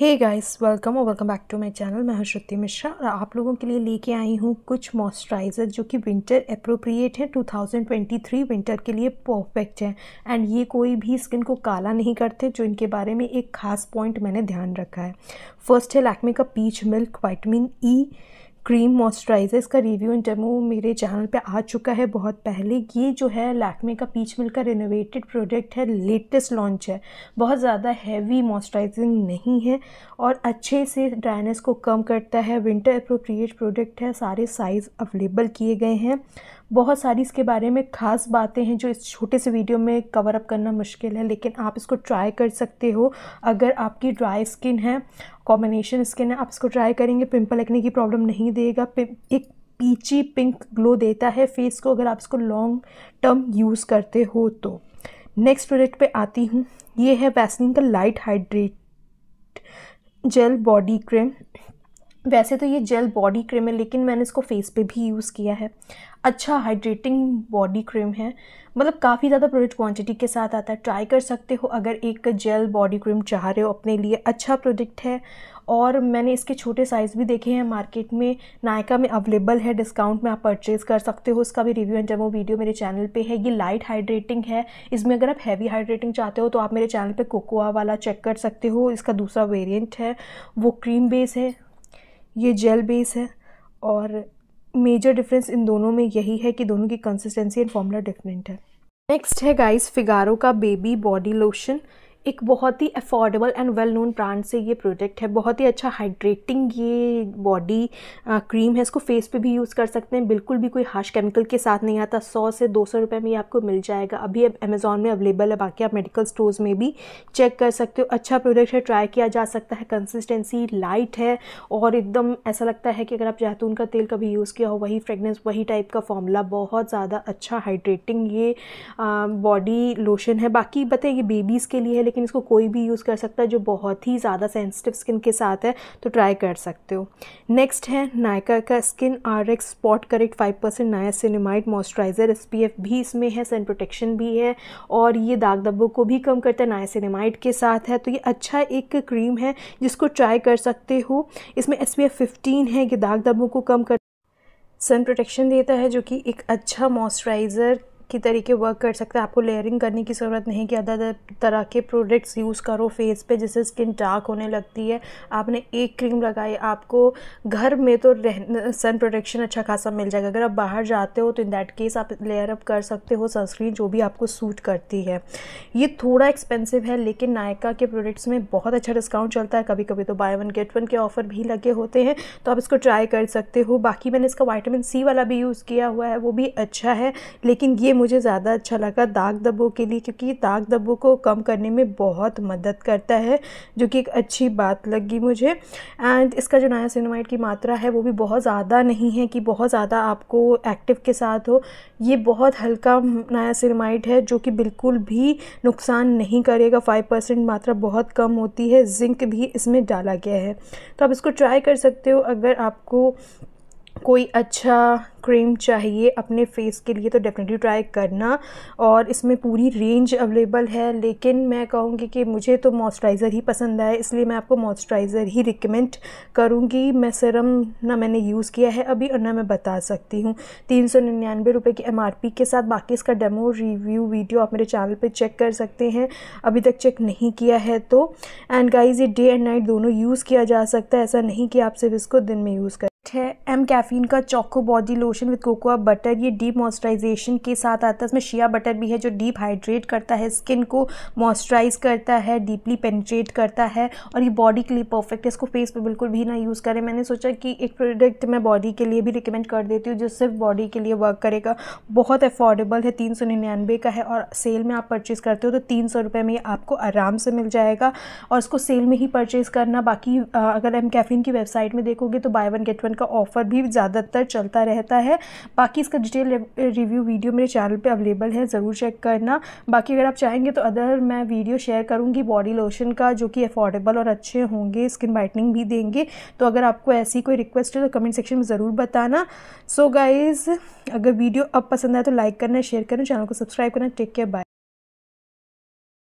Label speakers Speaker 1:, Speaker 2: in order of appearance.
Speaker 1: हे guys welcome और welcome back to my channel मैं हूं श्रुति मिश्रा और आप लोगों के लिए लेके आई हूँ कुछ मॉइस्चराइज़र जो कि विंटर अप्रोप्रिएट है 2023 विंटर के लिए परफेक्ट है एंड ये कोई भी स्किन को काला नहीं करते जो इनके बारे में एक खास पॉइंट मैंने ध्यान रखा है फर्स्ट है लैक्मे का peach milk vitamin E e, cream moisturiser इसका रिव्यू इन डेमो मेरे चैनल पे आ चुका है बहुत पहले ये जो है लैक्मे का पीच मिल का रिनोवेटेड प्रोडक्ट है लेटेस्ट लॉन्च है बहुत ज़्यादा हैवी मॉइस्चराइजिंग नहीं है और अच्छे से ड्राइनेस को कम करता है विंटर अप्रोप्रिएट प्रोडक्ट है सारे साइज़ अवेलेबल किए गए हैं बहुत सारी इसके बारे में ख़ास बातें हैं जो इस छोटे से वीडियो में कवर अप करना मुश्किल है लेकिन आप इसको ट्राई कर सकते हो अगर आपकी ड्राई स्किन है कॉम्बिनेशन स्किन है आप इसको ट्राई करेंगे पिंपल एकने की प्रॉब्लम नहीं देगा एक पीची पिंक ग्लो देता है फेस को अगर आप इसको लॉन्ग टर्म यूज़ करते हो तो नेक्स्ट प्रोडक्ट पे आती हूँ ये है वैसलिन का light hydrate gel body cream वैसे तो ये जेल बॉडी क्रीम है लेकिन मैंने इसको फेस पे भी यूज़ किया है अच्छा हाइड्रेटिंग बॉडी क्रीम है मतलब काफ़ी ज़्यादा प्रोडक्ट क्वांटिटी के साथ आता है ट्राई कर सकते हो अगर एक जेल बॉडी क्रीम चाह रहे हो अपने लिए अच्छा प्रोडक्ट है और मैंने इसके छोटे साइज़ भी देखे हैं मार्केट में नायका में अवेलेबल है डिस्काउंट में आप परचेज़ कर सकते हो इसका भी रिव्यू एंड डेमो वीडियो मेरे चैनल पे है ये लाइट हाइड्रेटिंग है इसमें अगर आप हैवी हाइड्रेटिंग चाहते हो तो आप मेरे चैनल पे कोकोआ वाला चेक कर सकते हो इसका दूसरा वेरियंट है वो क्रीम बेस है ये जेल बेस है और मेजर डिफरेंस इन दोनों में यही है कि दोनों की कंसिस्टेंसी एंड फॉर्मूला डिफरेंट है नेक्स्ट है गाइस फिगारो का बेबी बॉडी लोशन एक बहुत ही affordable and well known brand से ये प्रोडक्ट है बहुत ही अच्छा हाइड्रेटिंग ये बॉडी क्रीम है इसको फेस पे भी यूज़ कर सकते हैं बिल्कुल भी कोई हार्श केमिकल के साथ नहीं आता सौ से दो सौ रुपये में ये आपको मिल जाएगा अभी अब अमेज़ोन में अवेलेबल है बाकी आप मेडिकल स्टोर्स में भी चेक कर सकते हो अच्छा प्रोडक्ट है ट्राई किया जा सकता है कंसिस्टेंसी लाइट है और एकदम ऐसा लगता है कि अगर आप जैतून का तेल कभी यूज़ किया हो वही फ्रेगनेंस वही टाइप का फॉर्मूला बहुत ज़्यादा अच्छा हाइड्रेटिंग ये बॉडी लोशन है बाकी बताइए ये बेबीज़ के लिए लेकिन इसको कोई भी यूज़ कर सकता है जो बहुत ही ज़्यादा सेंसिटिव स्किन के साथ है तो ट्राई कर सकते हो नेक्स्ट है नायका का skin R X spot correct five percent niacinamide moisturiser S भी इसमें है सन प्रोटेक्शन भी है और ये दाग दब्बों को भी कम करता है नाया सिनेमाइट के साथ है तो ये अच्छा एक क्रीम है जिसको ट्राई कर सकते हो इसमें एस पी है ये दाग दब्बों को कम कर सन प्रोटेक्शन देता है जो कि एक अच्छा मॉइस्चराइज़र की तरीके वर्क कर सकते हैं आपको लेयरिंग करने की ज़रूरत नहीं कि अदर तरह के प्रोडक्ट्स यूज़ करो फेस पे जिससे स्किन डार्क होने लगती है आपने एक क्रीम लगाई आपको घर में तो सन प्रोटेक्शन अच्छा खासा मिल जाएगा अगर आप बाहर जाते हो तो इन दैट केस आप लेयर अप कर सकते हो सनस्क्रीन जो भी आपको सूट करती है ये थोड़ा एक्सपेंसिव है लेकिन नायका के प्रोडक्ट्स में बहुत अच्छा डिस्काउंट चलता है कभी कभी तो बाय वन गेट वन के ऑफ़र भी लगे होते हैं तो आप इसको ट्राई कर सकते हो बाकी मैंने इसका वाइटामिन सी वाला भी यूज़ किया हुआ है वो भी अच्छा है लेकिन ये मुझे ज़्यादा अच्छा लगा दाग दब्बों के लिए क्योंकि दाग दब्बों को कम करने में बहुत मदद करता है जो कि एक अच्छी बात लगी मुझे एंड इसका जो नया सिनेमाइट की मात्रा है वो भी बहुत ज़्यादा नहीं है कि बहुत ज़्यादा आपको एक्टिव के साथ हो ये बहुत हल्का नया सिनेमाइट है जो कि बिल्कुल भी नुकसान नहीं करेगा फाइव परसेंट मात्रा बहुत कम होती है जिंक भी इसमें डाला गया है तो आप इसको ट्राई कर सकते हो अगर आपको कोई अच्छा क्रीम चाहिए अपने फेस के लिए तो डेफ़िनेटली ट्राई करना और इसमें पूरी रेंज अवेलेबल है लेकिन मैं कहूँगी कि मुझे तो मॉइस्चराइज़र ही पसंद आया इसलिए मैं आपको मॉइस्चराइज़र ही रिकमेंड करूँगी मैं सिरम ना मैंने यूज़ किया है अभी और ना मैं बता सकती हूँ तीन सौ निन्यानवे रुपये की एम के साथ बाकी इसका डेमो रिव्यू वीडियो आप मेरे चैनल पर चेक कर सकते हैं अभी तक चेक नहीं किया है तो एंड गाइज ये डे एंड नाइट दोनों यूज़ किया जा सकता है ऐसा नहीं कि आप सिर्फ इसको दिन में यूज़ करें है एम कैफीन का choco body lotion with cocoa butter ये डीप मॉइस्चराइजेशन के साथ आता है इसमें शिया बटर भी है जो डीप हाइड्रेट करता है स्किन को मॉइस्चराइज करता है डीपली पेनिट्रेट करता है और ये बॉडी के लिए परफेक्ट है इसको फेस पे बिल्कुल भी ना यूज़ करें मैंने सोचा कि एक प्रोडक्ट मैं बॉडी के लिए भी रिकमेंड कर देती हूँ जो सिर्फ बॉडी के लिए वर्क करेगा बहुत अफोर्डेबल है तीन सौ निन्यानवे का है और सेल में आप परचेज़ करते हो तो तीन सौ रुपये में आपको आराम से मिल जाएगा और इसको सेल में ही परचेज़ करना बाकी अगर एम कैफिन की वेबसाइट में देखोगे तो buy one get one seven का ऑफ़र भी ज़्यादातर चलता रहता है बाकी इसका डिटेल रिव्यू वीडियो मेरे चैनल पे अवेलेबल है ज़रूर चेक करना बाकी अगर आप चाहेंगे तो अदर मैं वीडियो शेयर करूँगी बॉडी लोशन का जो कि अफोर्डेबल और अच्छे होंगे स्किन वाइटनिंग भी देंगे तो अगर आपको ऐसी कोई रिक्वेस्ट है तो कमेंट सेक्शन में ज़रूर बताना सो so गाइज़ अगर वीडियो अब पसंद आए तो लाइक करना शेयर करना चैनल को सब्सक्राइब करना टेक केयर बाय